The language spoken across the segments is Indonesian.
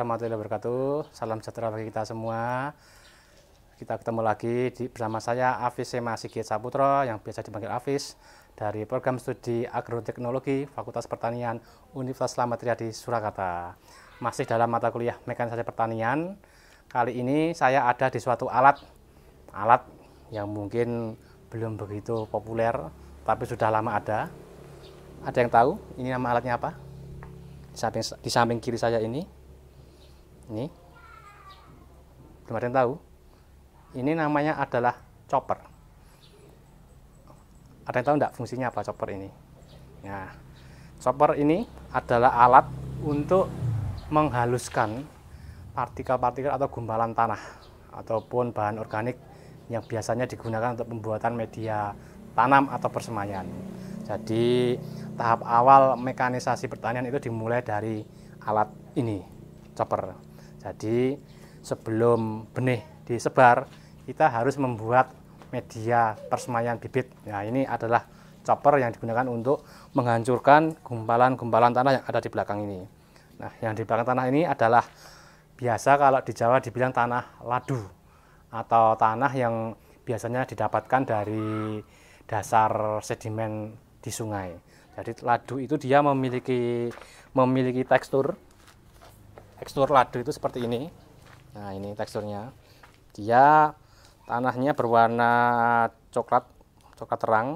warahmatullahi wabarakatuh. Salam sejahtera bagi kita semua. Kita ketemu lagi di, bersama saya Afis Sema Sigit Saputra yang biasa dipanggil Afis dari program studi Agroteknologi Fakultas Pertanian Universitas Slamet di Surakarta. Masih dalam mata kuliah Mekanisasi Pertanian. Kali ini saya ada di suatu alat alat yang mungkin belum begitu populer tapi sudah lama ada. Ada yang tahu ini nama alatnya apa? Di samping, di samping kiri saya ini ini belum ada yang tahu ini namanya adalah chopper ada yang tahu enggak fungsinya apa chopper ini nah chopper ini adalah alat untuk menghaluskan partikel-partikel atau gumpalan tanah ataupun bahan organik yang biasanya digunakan untuk pembuatan media tanam atau persemaian. Jadi tahap awal mekanisasi pertanian itu dimulai dari alat ini, chopper. Jadi sebelum benih disebar, kita harus membuat media persemaian bibit. Nah, ini adalah chopper yang digunakan untuk menghancurkan gumpalan-gumpalan tanah yang ada di belakang ini. Nah, yang di belakang tanah ini adalah biasa kalau di Jawa dibilang tanah ladu atau tanah yang biasanya didapatkan dari dasar sedimen di sungai. Jadi ladu itu dia memiliki memiliki tekstur tekstur ladu itu seperti ini nah ini teksturnya dia tanahnya berwarna coklat coklat terang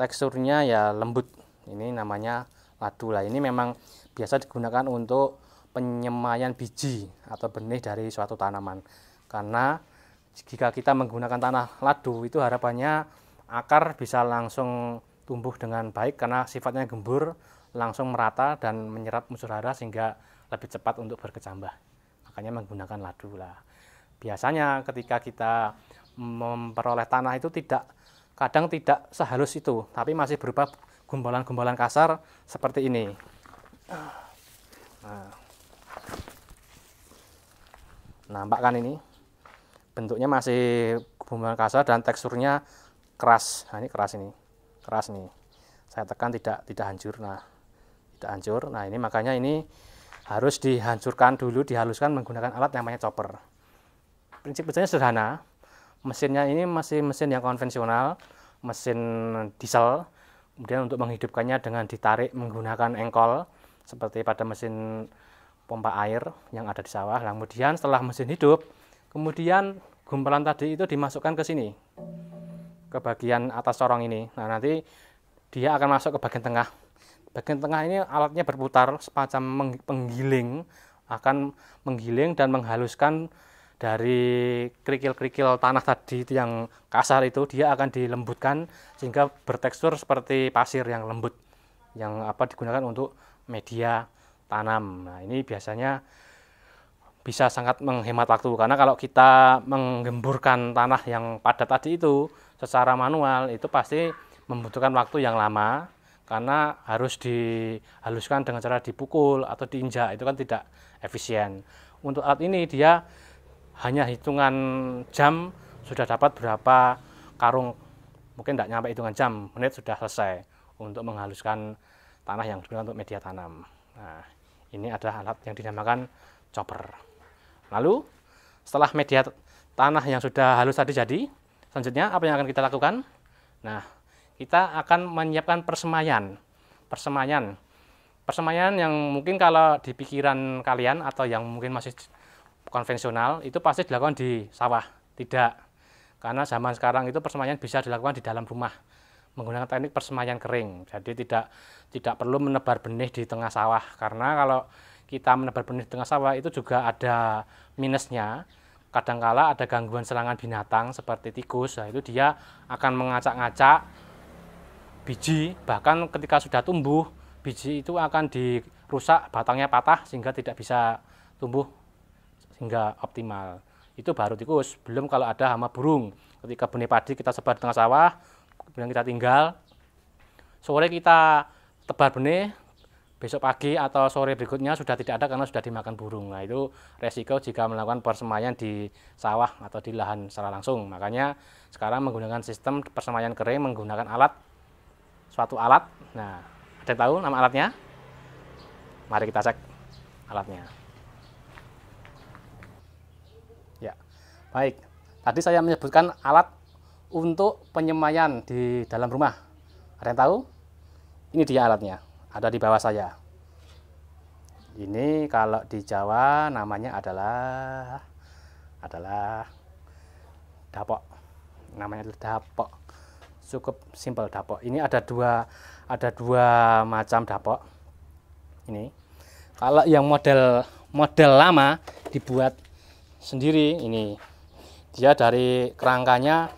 teksturnya ya lembut ini namanya ladu lah ini memang biasa digunakan untuk penyemaian biji atau benih dari suatu tanaman karena jika kita menggunakan tanah ladu itu harapannya akar bisa langsung tumbuh dengan baik karena sifatnya gembur langsung merata dan menyerap musuh hara sehingga lebih cepat untuk berkecambah. Makanya menggunakan ladu lah. Biasanya ketika kita memperoleh tanah itu tidak kadang tidak sehalus itu, tapi masih berupa gumpalan-gumpalan kasar seperti ini. Nah. Nampak kan ini? Bentuknya masih gumpalan kasar dan teksturnya keras. Nah, ini keras ini. Keras nih. Saya tekan tidak tidak hancur. Nah, tidak hancur. Nah, ini makanya ini harus dihancurkan dulu, dihaluskan menggunakan alat yang namanya chopper. Prinsip kerjanya sederhana. Mesinnya ini masih mesin yang konvensional, mesin diesel. Kemudian untuk menghidupkannya dengan ditarik menggunakan engkol seperti pada mesin pompa air yang ada di sawah. Nah, kemudian setelah mesin hidup, kemudian gumpalan tadi itu dimasukkan ke sini. Ke bagian atas corong ini. Nah, nanti dia akan masuk ke bagian tengah bagian tengah ini alatnya berputar semacam penggiling akan menggiling dan menghaluskan dari kerikil-kerikil tanah tadi itu yang kasar itu dia akan dilembutkan sehingga bertekstur seperti pasir yang lembut yang apa digunakan untuk media tanam. Nah, ini biasanya bisa sangat menghemat waktu karena kalau kita menggemburkan tanah yang padat tadi itu secara manual itu pasti membutuhkan waktu yang lama karena harus dihaluskan dengan cara dipukul atau diinjak itu kan tidak efisien. Untuk alat ini dia hanya hitungan jam sudah dapat berapa karung mungkin tidak nyampe hitungan jam menit sudah selesai untuk menghaluskan tanah yang digunakan untuk media tanam. Nah, ini adalah alat yang dinamakan chopper. Lalu setelah media tanah yang sudah halus tadi jadi, selanjutnya apa yang akan kita lakukan? Nah, kita akan menyiapkan persemayan. Persemayan. Persemayan yang mungkin kalau di pikiran kalian atau yang mungkin masih konvensional itu pasti dilakukan di sawah. Tidak. Karena zaman sekarang itu persemayan bisa dilakukan di dalam rumah menggunakan teknik persemayan kering. Jadi tidak tidak perlu menebar benih di tengah sawah karena kalau kita menebar benih di tengah sawah itu juga ada minusnya. Kadangkala ada gangguan serangan binatang seperti tikus, nah itu dia akan mengacak-ngacak biji bahkan ketika sudah tumbuh biji itu akan dirusak batangnya patah sehingga tidak bisa tumbuh sehingga optimal itu baru tikus belum kalau ada hama burung ketika benih padi kita sebar di tengah sawah kemudian kita tinggal sore kita tebar benih besok pagi atau sore berikutnya sudah tidak ada karena sudah dimakan burung nah itu resiko jika melakukan persemaian di sawah atau di lahan secara langsung makanya sekarang menggunakan sistem persemaian kering menggunakan alat suatu alat. Nah, ada yang tahu nama alatnya? Mari kita cek alatnya. Ya, baik. Tadi saya menyebutkan alat untuk penyemayan di dalam rumah. Ada yang tahu? Ini dia alatnya, ada di bawah saya. Ini kalau di Jawa namanya adalah adalah dapok. Namanya adalah dapok cukup simpel dapok. Ini ada dua ada dua macam dapok. Ini. Kalau yang model model lama dibuat sendiri ini. Dia dari kerangkanya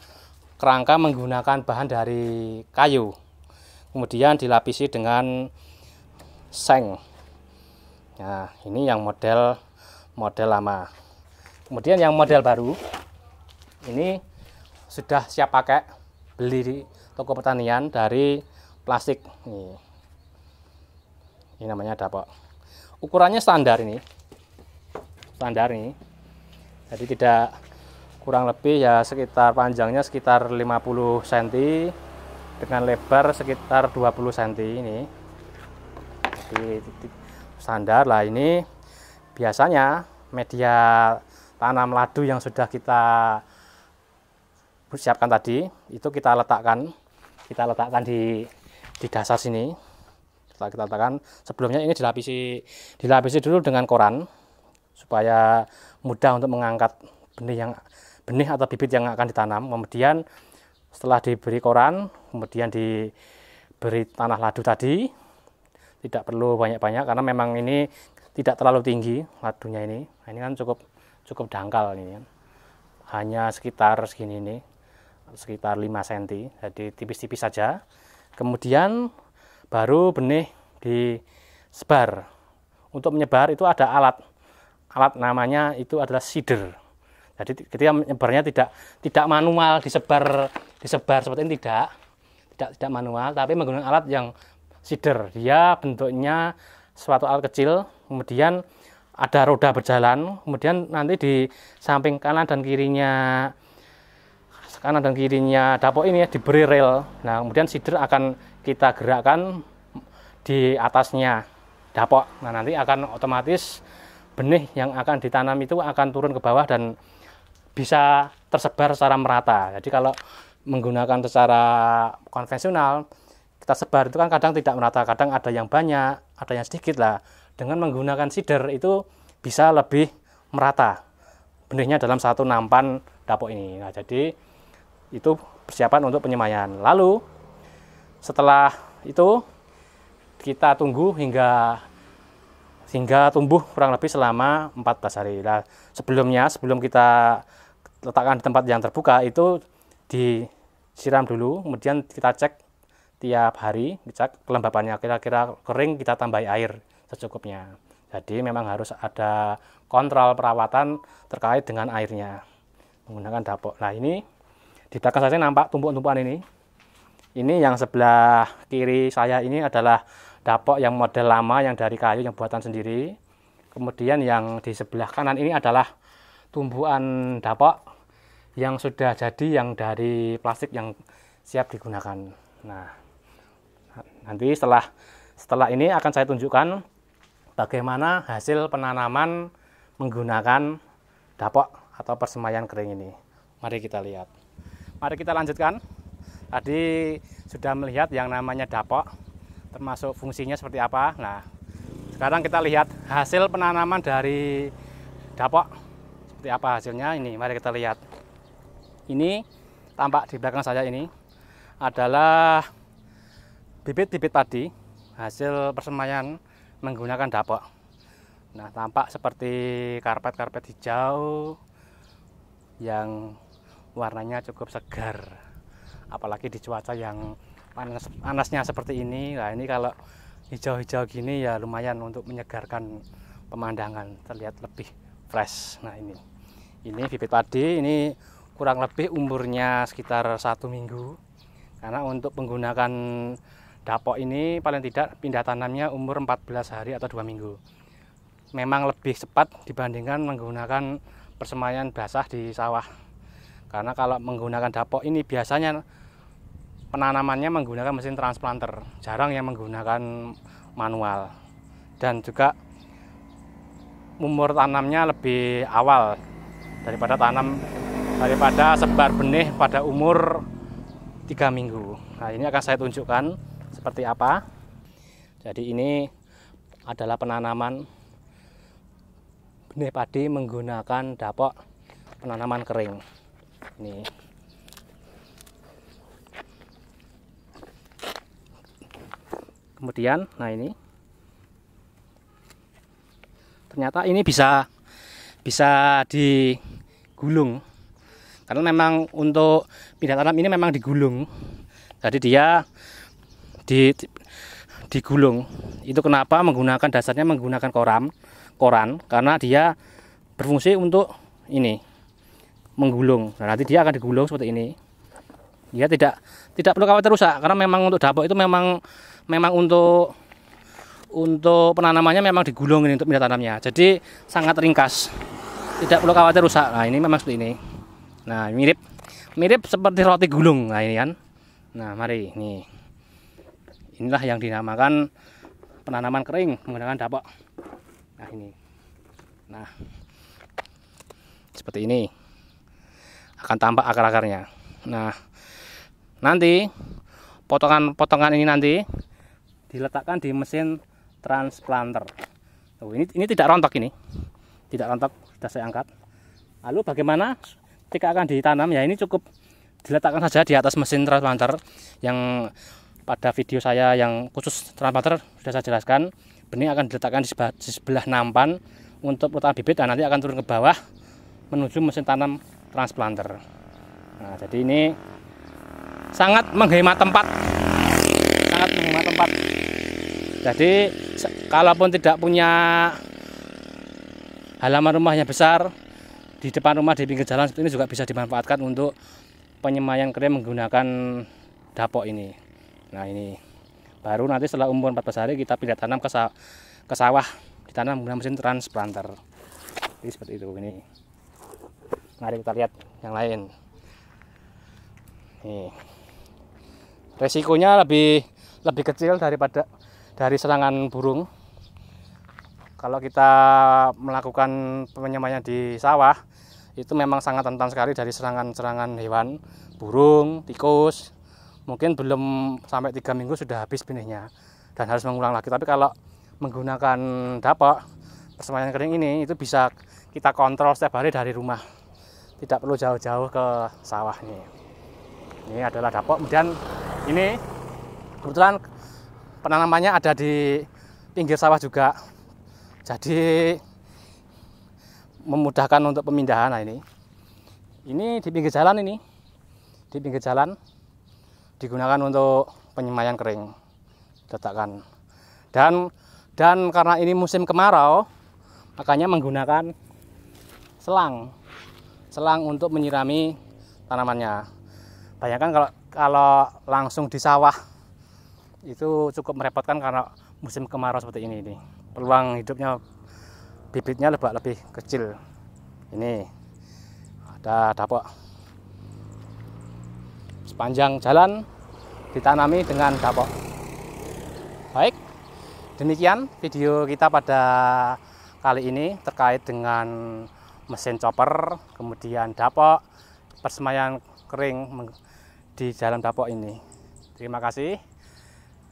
kerangka menggunakan bahan dari kayu. Kemudian dilapisi dengan seng. Nah, ini yang model model lama. Kemudian yang model baru ini sudah siap pakai beli di toko pertanian dari plastik ini, ini namanya dapok ukurannya standar ini standar ini jadi tidak kurang lebih ya sekitar panjangnya sekitar 50 cm dengan lebar sekitar 20 cm ini jadi, standar lah ini biasanya media tanam ladu yang sudah kita siapkan tadi itu kita letakkan kita letakkan di di dasar sini kita, kita letakkan sebelumnya ini dilapisi dilapisi dulu dengan koran supaya mudah untuk mengangkat benih yang benih atau bibit yang akan ditanam kemudian setelah diberi koran kemudian diberi tanah ladu tadi tidak perlu banyak-banyak karena memang ini tidak terlalu tinggi ladunya ini nah, ini kan cukup cukup dangkal ini hanya sekitar segini ini sekitar 5 cm jadi tipis-tipis saja kemudian baru benih disebar untuk menyebar itu ada alat alat namanya itu adalah seeder jadi ketika menyebarnya tidak tidak manual disebar disebar seperti ini tidak tidak tidak manual tapi menggunakan alat yang seeder dia bentuknya suatu alat kecil kemudian ada roda berjalan kemudian nanti di samping kanan dan kirinya kanan dan kirinya dapur ini ya, diberi rel. Nah, kemudian sider akan kita gerakkan di atasnya dapur. Nah, nanti akan otomatis benih yang akan ditanam itu akan turun ke bawah dan bisa tersebar secara merata. Jadi kalau menggunakan secara konvensional kita sebar itu kan kadang tidak merata, kadang ada yang banyak, ada yang sedikit lah. Dengan menggunakan sider itu bisa lebih merata benihnya dalam satu nampan dapur ini. Nah, jadi itu persiapan untuk penyemayan Lalu setelah itu kita tunggu hingga hingga tumbuh kurang lebih selama 14 hari. Nah, sebelumnya sebelum kita letakkan di tempat yang terbuka itu disiram dulu, kemudian kita cek tiap hari, cek kelembapannya kira-kira kering kita tambahi air secukupnya. Jadi memang harus ada kontrol perawatan terkait dengan airnya menggunakan dapur. Nah, ini di belakang saya nampak tumpuk-tumpukan ini ini yang sebelah kiri saya ini adalah dapok yang model lama yang dari kayu yang buatan sendiri kemudian yang di sebelah kanan ini adalah tumbuhan dapok yang sudah jadi yang dari plastik yang siap digunakan nah nanti setelah setelah ini akan saya tunjukkan bagaimana hasil penanaman menggunakan dapok atau persemayan kering ini mari kita lihat Mari kita lanjutkan. Tadi sudah melihat yang namanya dapok, termasuk fungsinya seperti apa. Nah, sekarang kita lihat hasil penanaman dari dapok. Seperti apa hasilnya ini, mari kita lihat. Ini tampak di belakang saya ini adalah bibit-bibit padi hasil persemaian menggunakan dapok. Nah, tampak seperti karpet-karpet hijau yang warnanya cukup segar apalagi di cuaca yang panas panasnya seperti ini nah ini kalau hijau-hijau gini ya lumayan untuk menyegarkan pemandangan terlihat lebih fresh nah ini ini bibit padi ini kurang lebih umurnya sekitar satu minggu karena untuk menggunakan dapok ini paling tidak pindah tanamnya umur 14 hari atau dua minggu memang lebih cepat dibandingkan menggunakan persemaian basah di sawah karena kalau menggunakan dapok ini biasanya penanamannya menggunakan mesin transplanter, jarang yang menggunakan manual. Dan juga umur tanamnya lebih awal daripada tanam daripada sebar benih pada umur tiga minggu. Nah, ini akan saya tunjukkan seperti apa. Jadi ini adalah penanaman benih padi menggunakan dapok penanaman kering nih kemudian nah ini ternyata ini bisa bisa digulung karena memang untuk pindah tanam ini memang digulung jadi dia di digulung itu kenapa menggunakan dasarnya menggunakan koram koran karena dia berfungsi untuk ini menggulung. Nah, nanti dia akan digulung seperti ini. Dia tidak tidak perlu khawatir rusak karena memang untuk dapok itu memang memang untuk untuk penanamannya memang digulung ini untuk media tanamnya. Jadi sangat ringkas. Tidak perlu khawatir rusak. Nah, ini memang seperti ini. Nah, mirip mirip seperti roti gulung. Nah, ini kan. Nah, mari ini. Inilah yang dinamakan penanaman kering menggunakan dapok. Nah, ini. Nah. Seperti ini akan tampak akar-akarnya nah nanti potongan-potongan ini nanti diletakkan di mesin transplanter oh, ini ini tidak rontok ini tidak rontok sudah saya angkat lalu bagaimana ketika akan ditanam ya ini cukup diletakkan saja di atas mesin transplanter yang pada video saya yang khusus transplanter sudah saya jelaskan benih akan diletakkan di sebelah, di sebelah nampan untuk utama bibit dan nanti akan turun ke bawah menuju mesin tanam transplanter. Nah, jadi ini sangat menghemat tempat. Sangat menghemat tempat. Jadi kalaupun tidak punya halaman rumahnya besar, di depan rumah di pinggir jalan seperti ini juga bisa dimanfaatkan untuk penyemayan krim menggunakan dapok ini. Nah, ini baru nanti setelah umur 14 hari kita pindah tanam ke, ke sawah ditanam menggunakan mesin transplanter. Jadi seperti itu ini mari kita lihat yang lain nih resikonya lebih lebih kecil daripada dari serangan burung kalau kita melakukan penyemaian di sawah itu memang sangat rentan sekali dari serangan-serangan hewan burung tikus mungkin belum sampai tiga minggu sudah habis benihnya dan harus mengulang lagi tapi kalau menggunakan dapok persemaian kering ini itu bisa kita kontrol setiap hari dari rumah tidak perlu jauh-jauh ke sawah nih ini adalah dapok kemudian ini kebetulan penanamannya ada di pinggir sawah juga jadi memudahkan untuk pemindahan nah ini ini di pinggir jalan ini di pinggir jalan digunakan untuk penyemaian kering letakkan dan dan karena ini musim kemarau makanya menggunakan selang selang untuk menyirami tanamannya. Bayangkan kalau kalau langsung di sawah itu cukup merepotkan karena musim kemarau seperti ini ini. Peluang hidupnya bibitnya lebih lebih kecil. Ini ada dapok sepanjang jalan ditanami dengan dapok. Baik, demikian video kita pada kali ini terkait dengan mesin chopper, kemudian dapok, persemayan kering di dalam dapok ini. Terima kasih.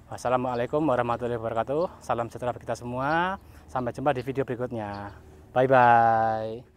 Wassalamualaikum warahmatullahi wabarakatuh. Salam sejahtera bagi kita semua. Sampai jumpa di video berikutnya. Bye bye.